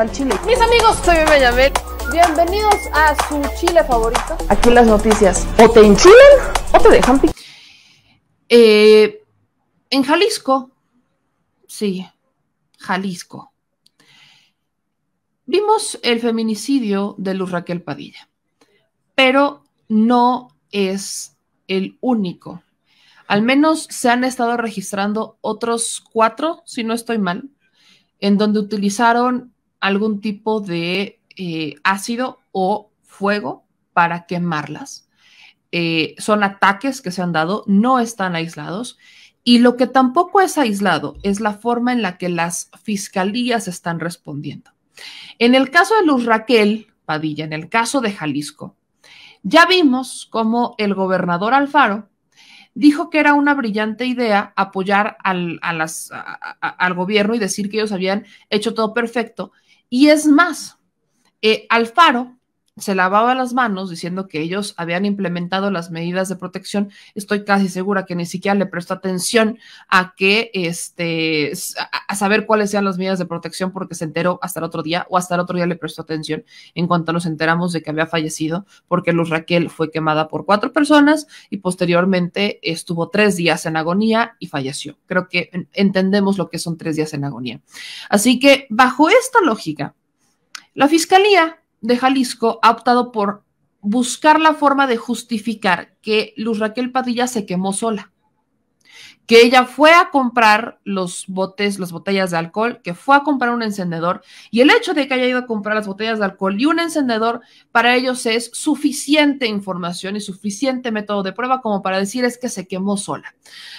al chile. Mis amigos, soy Benjamín. Bienvenidos a su chile favorito. Aquí las noticias. O te enchilan o te dejan eh, en Jalisco, sí, Jalisco, vimos el feminicidio de Luz Raquel Padilla, pero no es el único. Al menos se han estado registrando otros cuatro, si no estoy mal, en donde utilizaron algún tipo de eh, ácido o fuego para quemarlas. Eh, son ataques que se han dado, no están aislados. Y lo que tampoco es aislado es la forma en la que las fiscalías están respondiendo. En el caso de Luz Raquel Padilla, en el caso de Jalisco, ya vimos cómo el gobernador Alfaro dijo que era una brillante idea apoyar al gobierno y decir que ellos habían hecho todo perfecto y es más, eh, Alfaro se lavaba las manos diciendo que ellos habían implementado las medidas de protección. Estoy casi segura que ni siquiera le prestó atención a que este a saber cuáles sean las medidas de protección porque se enteró hasta el otro día o hasta el otro día le prestó atención en cuanto nos enteramos de que había fallecido porque Luz Raquel fue quemada por cuatro personas y posteriormente estuvo tres días en agonía y falleció. Creo que entendemos lo que son tres días en agonía. Así que bajo esta lógica, la fiscalía de Jalisco ha optado por buscar la forma de justificar que Luz Raquel Padilla se quemó sola que ella fue a comprar los botes, las botellas de alcohol, que fue a comprar un encendedor, y el hecho de que haya ido a comprar las botellas de alcohol y un encendedor, para ellos es suficiente información y suficiente método de prueba como para decir es que se quemó sola.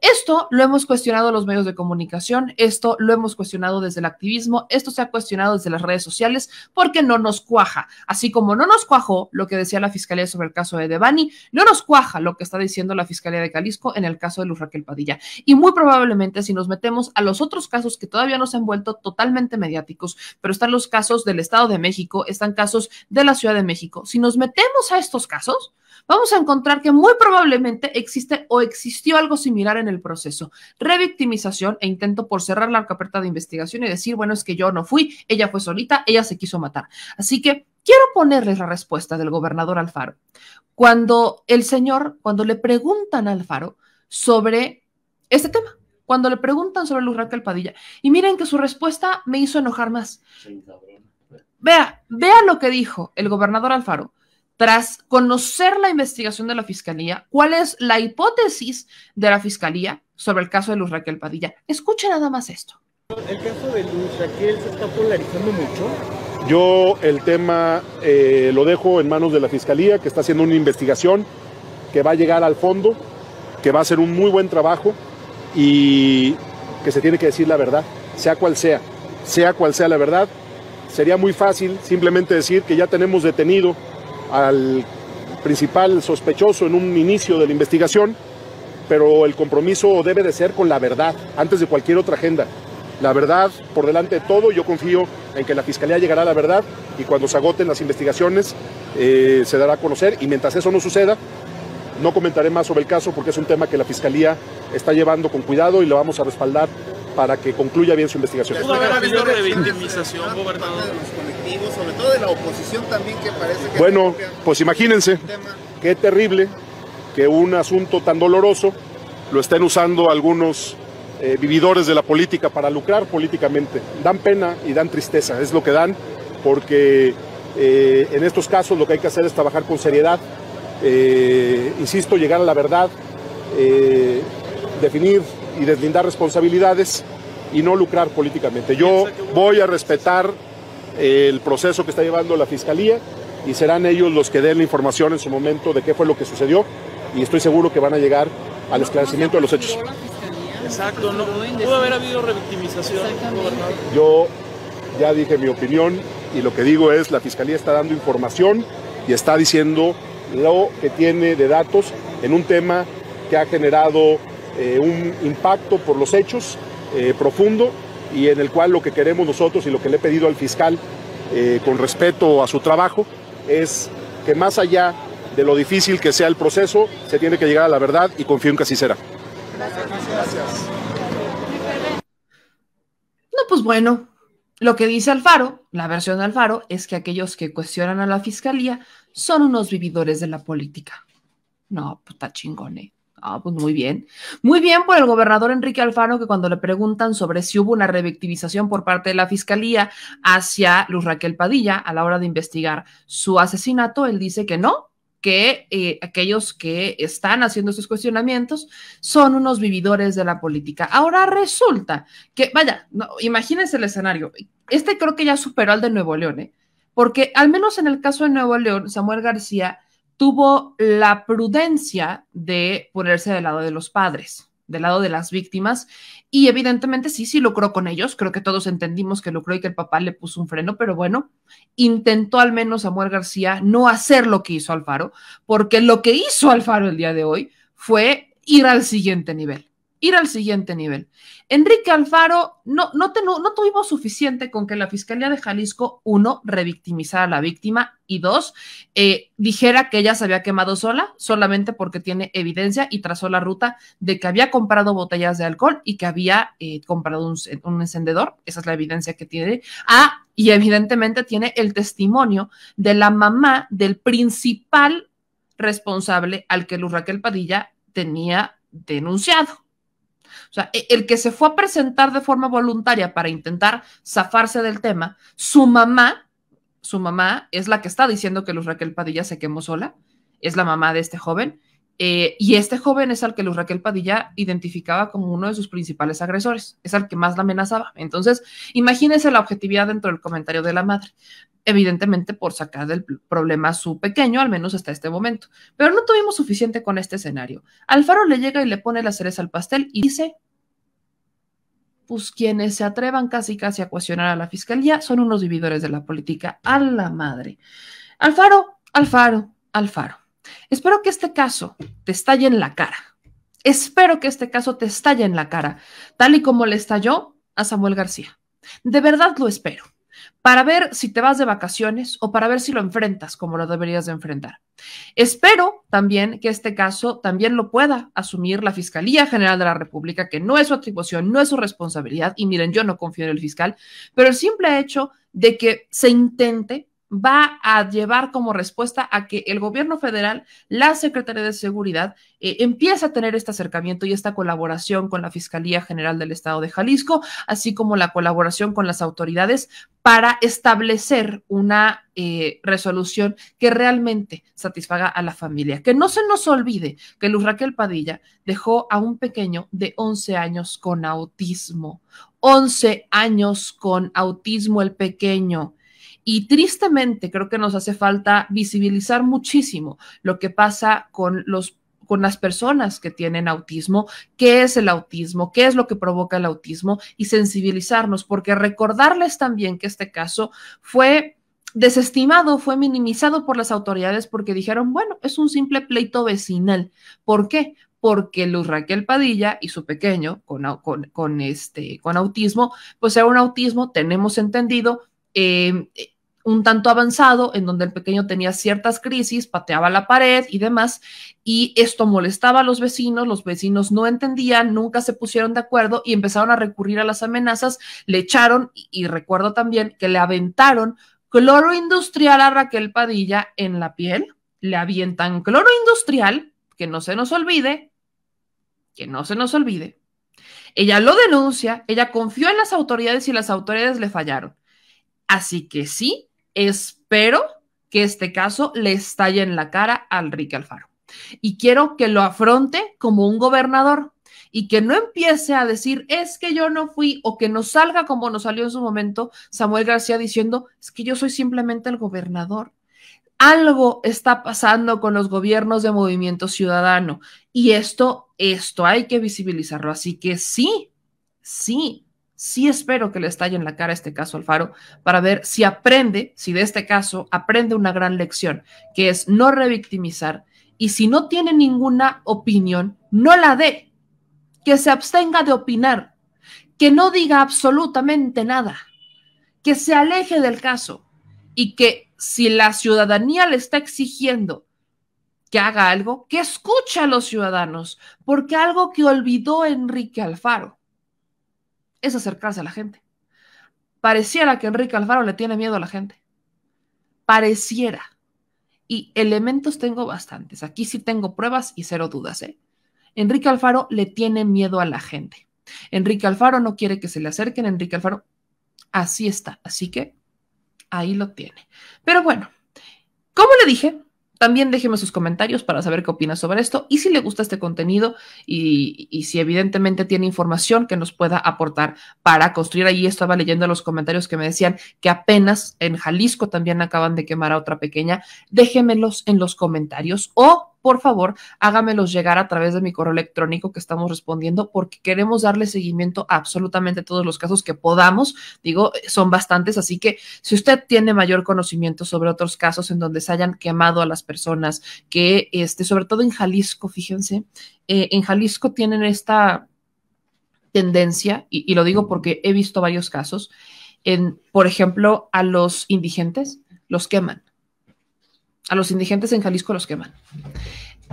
Esto lo hemos cuestionado los medios de comunicación, esto lo hemos cuestionado desde el activismo, esto se ha cuestionado desde las redes sociales porque no nos cuaja, así como no nos cuajó lo que decía la Fiscalía sobre el caso de Devani, no nos cuaja lo que está diciendo la Fiscalía de CaliSCO en el caso de Luz Raquel Padilla y muy probablemente si nos metemos a los otros casos que todavía no se han vuelto totalmente mediáticos, pero están los casos del Estado de México, están casos de la Ciudad de México, si nos metemos a estos casos, vamos a encontrar que muy probablemente existe o existió algo similar en el proceso. Revictimización e intento por cerrar la carpeta de investigación y decir, bueno, es que yo no fui, ella fue solita, ella se quiso matar. Así que quiero ponerles la respuesta del gobernador Alfaro. Cuando el señor, cuando le preguntan a Alfaro sobre este tema, cuando le preguntan sobre Luz Raquel Padilla. Y miren que su respuesta me hizo enojar más. Vea, vea lo que dijo el gobernador Alfaro. Tras conocer la investigación de la fiscalía, ¿cuál es la hipótesis de la fiscalía sobre el caso de Luz Raquel Padilla? Escuche nada más esto. El caso de Luz Raquel se está polarizando mucho. Yo el tema eh, lo dejo en manos de la Fiscalía, que está haciendo una investigación, que va a llegar al fondo, que va a hacer un muy buen trabajo y que se tiene que decir la verdad, sea cual sea, sea cual sea la verdad. Sería muy fácil simplemente decir que ya tenemos detenido al principal sospechoso en un inicio de la investigación, pero el compromiso debe de ser con la verdad, antes de cualquier otra agenda. La verdad por delante de todo, yo confío en que la Fiscalía llegará a la verdad y cuando se agoten las investigaciones eh, se dará a conocer y mientras eso no suceda, no comentaré más sobre el caso porque es un tema que la Fiscalía está llevando con cuidado y lo vamos a respaldar para que concluya bien su investigación. De los colectivos, sobre todo de la oposición también, Bueno, pues imagínense, qué terrible que un asunto tan doloroso lo estén usando algunos eh, vividores de la política para lucrar políticamente. Dan pena y dan tristeza, es lo que dan, porque eh, en estos casos lo que hay que hacer es trabajar con seriedad, eh, insisto, llegar a la verdad, eh, definir y deslindar responsabilidades y no lucrar políticamente. Yo voy a respetar el proceso que está llevando la Fiscalía y serán ellos los que den la información en su momento de qué fue lo que sucedió y estoy seguro que van a llegar al esclarecimiento de los hechos. Exacto, no pudo haber habido revictimización. Yo ya dije mi opinión y lo que digo es la Fiscalía está dando información y está diciendo lo que tiene de datos en un tema que ha generado eh, un impacto por los hechos eh, profundo y en el cual lo que queremos nosotros y lo que le he pedido al fiscal eh, con respeto a su trabajo es que más allá de lo difícil que sea el proceso, se tiene que llegar a la verdad y confío en que así será. Gracias. Gracias. No, pues bueno, lo que dice Alfaro, la versión de Alfaro, es que aquellos que cuestionan a la fiscalía son unos vividores de la política. No, puta pues, está ¿eh? Ah, pues muy bien. Muy bien por el gobernador Enrique Alfano, que cuando le preguntan sobre si hubo una revictimización por parte de la fiscalía hacia Luz Raquel Padilla a la hora de investigar su asesinato, él dice que no, que eh, aquellos que están haciendo esos cuestionamientos son unos vividores de la política. Ahora resulta que, vaya, imagínense el escenario. Este creo que ya superó al de Nuevo León, ¿eh? porque al menos en el caso de Nuevo León, Samuel García tuvo la prudencia de ponerse del lado de los padres, del lado de las víctimas, y evidentemente sí, sí lucró con ellos, creo que todos entendimos que lucró y que el papá le puso un freno, pero bueno, intentó al menos Samuel García no hacer lo que hizo Alfaro, porque lo que hizo Alfaro el día de hoy fue ir al siguiente nivel ir al siguiente nivel. Enrique Alfaro, no, no, no, tuvimos suficiente con que la Fiscalía de Jalisco, uno, revictimizara a la víctima y dos, eh, dijera que ella se había quemado sola solamente porque tiene evidencia y trazó la ruta de que había comprado botellas de alcohol y que había eh, comprado un, encendedor, esa es la evidencia que tiene, ah, y evidentemente tiene el testimonio de la mamá del principal responsable al que Luz Raquel Padilla tenía denunciado. O sea, e, el que se fue a presentar de forma voluntaria para intentar zafarse del tema, su mamá, su mamá es la que está diciendo que Luz Raquel Padilla se quemó sola, es la mamá de este joven, eh, y este joven es al que Luz Raquel Padilla identificaba como uno de sus principales agresores, es al que más la amenazaba. Entonces, imagínense la objetividad dentro del comentario de la madre, evidentemente por sacar del problema a su pequeño, al menos hasta este momento. Pero no tuvimos suficiente con este escenario. Alfaro le llega y le pone la cereza al pastel y dice, pues quienes se atrevan casi casi a cuestionar a la fiscalía son unos dividores de la política, a la madre. Alfaro, Alfaro, Alfaro. Espero que este caso te estalle en la cara. Espero que este caso te estalle en la cara, tal y como le estalló a Samuel García. De verdad lo espero, para ver si te vas de vacaciones o para ver si lo enfrentas como lo deberías de enfrentar. Espero también que este caso también lo pueda asumir la Fiscalía General de la República, que no es su atribución, no es su responsabilidad. Y miren, yo no confío en el fiscal, pero el simple hecho de que se intente va a llevar como respuesta a que el gobierno federal, la Secretaría de Seguridad, eh, empieza a tener este acercamiento y esta colaboración con la Fiscalía General del Estado de Jalisco, así como la colaboración con las autoridades para establecer una eh, resolución que realmente satisfaga a la familia. Que no se nos olvide que Luz Raquel Padilla dejó a un pequeño de 11 años con autismo. 11 años con autismo el pequeño y tristemente creo que nos hace falta visibilizar muchísimo lo que pasa con los con las personas que tienen autismo, qué es el autismo, qué es lo que provoca el autismo y sensibilizarnos, porque recordarles también que este caso fue desestimado, fue minimizado por las autoridades porque dijeron, bueno, es un simple pleito vecinal. ¿Por qué? Porque Luz Raquel Padilla y su pequeño con, con, este, con autismo, pues era un autismo, tenemos entendido, Em, un tanto avanzado, en donde el pequeño tenía ciertas crisis, pateaba la pared y demás, y esto molestaba a los vecinos, los vecinos no entendían, nunca se pusieron de acuerdo y empezaron a recurrir a las amenazas, le echaron, y recuerdo también que le aventaron cloro industrial a Raquel Padilla en la piel, le avientan cloro industrial, que no se nos olvide, que no se nos olvide. Ella lo denuncia, ella confió en las autoridades y las autoridades le fallaron. Así que sí, espero que este caso le estalle en la cara al Enrique Alfaro. Y quiero que lo afronte como un gobernador y que no empiece a decir es que yo no fui o que no salga como nos salió en su momento Samuel García diciendo es que yo soy simplemente el gobernador. Algo está pasando con los gobiernos de Movimiento Ciudadano y esto, esto hay que visibilizarlo. Así que sí, sí, sí espero que le estalle en la cara este caso Alfaro para ver si aprende, si de este caso aprende una gran lección, que es no revictimizar y si no tiene ninguna opinión, no la dé, que se abstenga de opinar, que no diga absolutamente nada, que se aleje del caso y que si la ciudadanía le está exigiendo que haga algo, que escuche a los ciudadanos, porque algo que olvidó Enrique Alfaro es acercarse a la gente. Pareciera que Enrique Alfaro le tiene miedo a la gente. Pareciera. Y elementos tengo bastantes. Aquí sí tengo pruebas y cero dudas. ¿eh? Enrique Alfaro le tiene miedo a la gente. Enrique Alfaro no quiere que se le acerquen. Enrique Alfaro, así está. Así que ahí lo tiene. Pero bueno, como le dije, también déjeme sus comentarios para saber qué opinas sobre esto y si le gusta este contenido y, y, si evidentemente tiene información que nos pueda aportar para construir. Ahí estaba leyendo los comentarios que me decían que apenas en Jalisco también acaban de quemar a otra pequeña. Déjemelos en los comentarios o por favor, hágamelos llegar a través de mi correo electrónico que estamos respondiendo porque queremos darle seguimiento a absolutamente todos los casos que podamos. Digo, son bastantes, así que si usted tiene mayor conocimiento sobre otros casos en donde se hayan quemado a las personas, que este, sobre todo en Jalisco, fíjense, eh, en Jalisco tienen esta tendencia, y, y, lo digo porque he visto varios casos, en, por ejemplo, a los indigentes los queman a los indigentes en Jalisco los queman.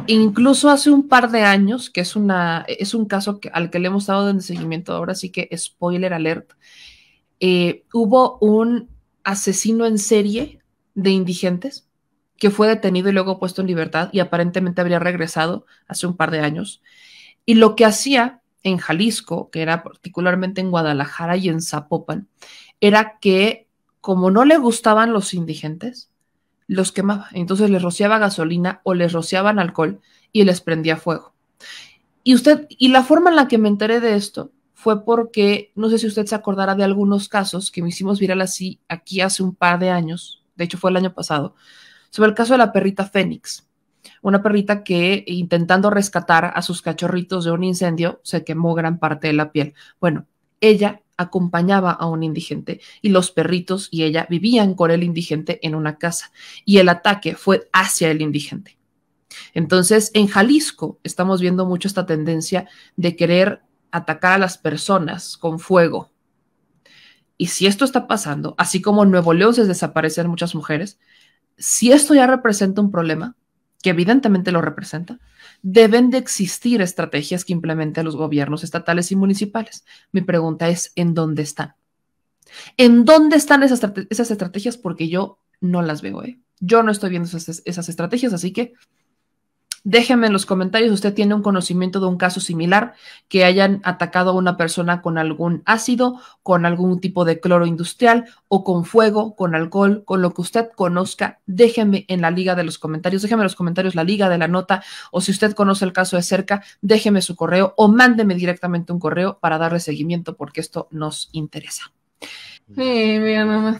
Incluso hace un par de años, que es, una, es un caso que, al que le hemos dado de seguimiento ahora, así que spoiler alert, eh, hubo un asesino en serie de indigentes que fue detenido y luego puesto en libertad y aparentemente habría regresado hace un par de años. Y lo que hacía en Jalisco, que era particularmente en Guadalajara y en Zapopan, era que como no le gustaban los indigentes, los quemaba. Entonces les rociaba gasolina o les rociaban alcohol y les prendía fuego. Y usted, y la forma en la que me enteré de esto fue porque, no sé si usted se acordará de algunos casos que me hicimos viral así aquí hace un par de años, de hecho fue el año pasado, sobre el caso de la perrita Fénix, una perrita que intentando rescatar a sus cachorritos de un incendio se quemó gran parte de la piel. Bueno, ella acompañaba a un indigente y los perritos y ella vivían con el indigente en una casa y el ataque fue hacia el indigente. Entonces, en Jalisco estamos viendo mucho esta tendencia de querer atacar a las personas con fuego. Y si esto está pasando, así como en Nuevo León se desaparecen muchas mujeres, si esto ya representa un problema, que evidentemente lo representa, deben de existir estrategias que implementen los gobiernos estatales y municipales. Mi pregunta es, ¿en dónde están? ¿En dónde están esas, estrategias? Porque yo no las veo, ¿eh? Yo no estoy viendo esas estrategias, así que Déjeme en los comentarios usted tiene un conocimiento de un caso similar que hayan atacado a una persona con algún ácido, con algún tipo de cloro industrial o con fuego, con alcohol, con lo que usted conozca. Déjeme en la liga de los comentarios, déjeme en los comentarios la liga de la nota o si usted conoce el caso de cerca, déjeme su correo o mándeme directamente un correo para darle seguimiento porque esto nos interesa. Sí, mira, mamá.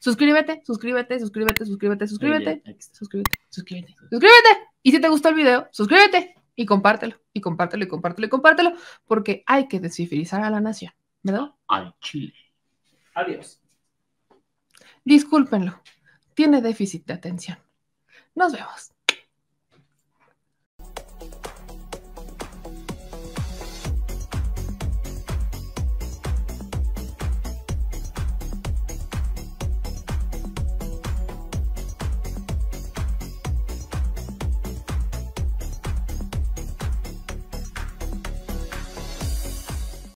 Suscríbete, suscríbete, suscríbete, suscríbete, suscríbete, suscríbete, suscríbete, suscríbete. Y si te gustó el video, suscríbete y compártelo, y compártelo, y compártelo, y compártelo, porque hay que descifrizar a la nación, ¿verdad? Al Chile. Adiós. Discúlpenlo, tiene déficit de atención. Nos vemos.